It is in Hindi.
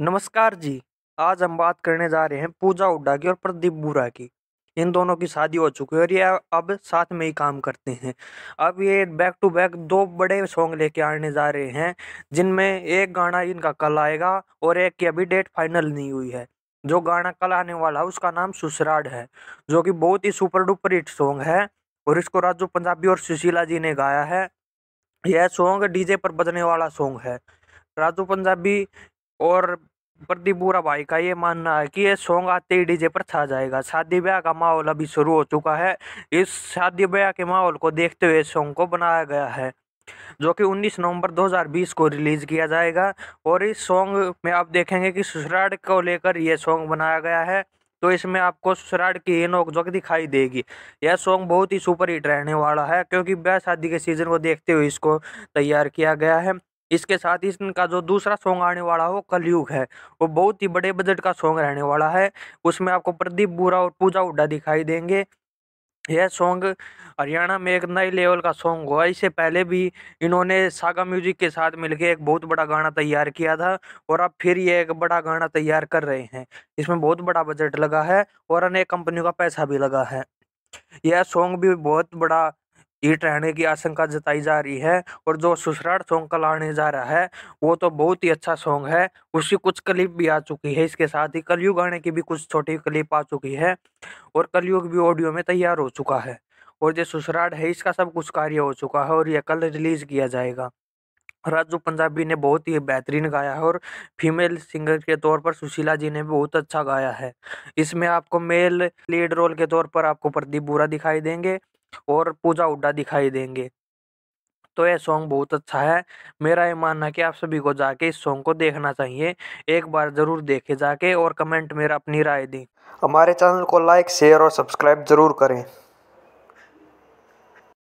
नमस्कार जी आज हम बात करने जा रहे हैं पूजा हुड्डा की और प्रदीप बुरा की इन दोनों की शादी हो चुकी है और ये अब साथ में ही काम करते हैं अब ये बैक टू बैक दो बड़े सॉन्ग लेके आने जा रहे हैं जिनमें एक गाना इनका कल आएगा और एक की अभी डेट फाइनल नहीं हुई है जो गाना कल आने वाला है उसका नाम सुसराड है जो कि बहुत ही सुपर डुपर हिट सॉन्ग है और इसको राजू पंजाबी और सुशीला जी ने गाया है यह सॉन्ग डीजे पर बजने वाला सॉन्ग है राजू पंजाबी और प्रदीप बुरा भाई का ये मानना है कि ये सॉन्ग आते ही डीजे पर छा जाएगा शादी ब्याह का माहौल अभी शुरू हो चुका है इस शादी ब्याह के माहौल को देखते हुए सॉन्ग को बनाया गया है जो कि 19 नवंबर 2020 को रिलीज़ किया जाएगा और इस सॉन्ग में आप देखेंगे कि ससुराल को लेकर यह सॉन्ग बनाया गया है तो इसमें आपको ससुराल की ये नोक झोंक दिखाई देगी यह सॉन्ग बहुत ही सुपर हिट रहने वाला है क्योंकि ब्याह शादी के सीज़न को देखते हुए इसको तैयार किया गया है इसके साथ ही इनका जो दूसरा सॉन्ग आने वाला है वो कलयुग है वो बहुत ही बड़े बजट का सॉन्ग रहने वाला है उसमें आपको प्रदीप बुरा और पूजा उड्डा दिखाई देंगे यह सॉन्ग हरियाणा में एक नए लेवल का सॉन्ग हुआ इससे पहले भी इन्होंने सागा म्यूजिक के साथ मिलकर एक बहुत बड़ा गाना तैयार किया था और अब फिर ये एक बड़ा गाना तैयार कर रहे हैं इसमें बहुत बड़ा बजट लगा है और अनेक कंपनियों का पैसा भी लगा है यह सॉन्ग भी बहुत बड़ा हीट रहने की आशंका जताई जा रही है और जो ससुराल सॉन्ग कल आने जा रहा है वो तो बहुत ही अच्छा सॉन्ग है उसकी कुछ क्लिप भी आ चुकी है इसके साथ ही कलयुग आने की भी कुछ छोटी क्लिप आ चुकी है और कलयुग भी ऑडियो में तैयार हो चुका है और जो ससुराल है इसका सब कुछ कार्य हो चुका है और यह कल रिलीज़ किया जाएगा राजू पंजाबी ने बहुत ही बेहतरीन गाया है और फीमेल सिंगर के तौर पर सुशीला जी ने भी बहुत अच्छा गाया है इसमें आपको मेल लीड रोल के तौर पर आपको प्रदीप बुरा दिखाई देंगे और पूजा हुड्डा दिखाई देंगे तो यह सॉन्ग बहुत अच्छा है मेरा ये मानना कि आप सभी को जाके इस सॉन्ग को देखना चाहिए एक बार ज़रूर देखे जाके और कमेंट मेरा अपनी राय दें हमारे चैनल को लाइक शेयर और सब्सक्राइब ज़रूर करें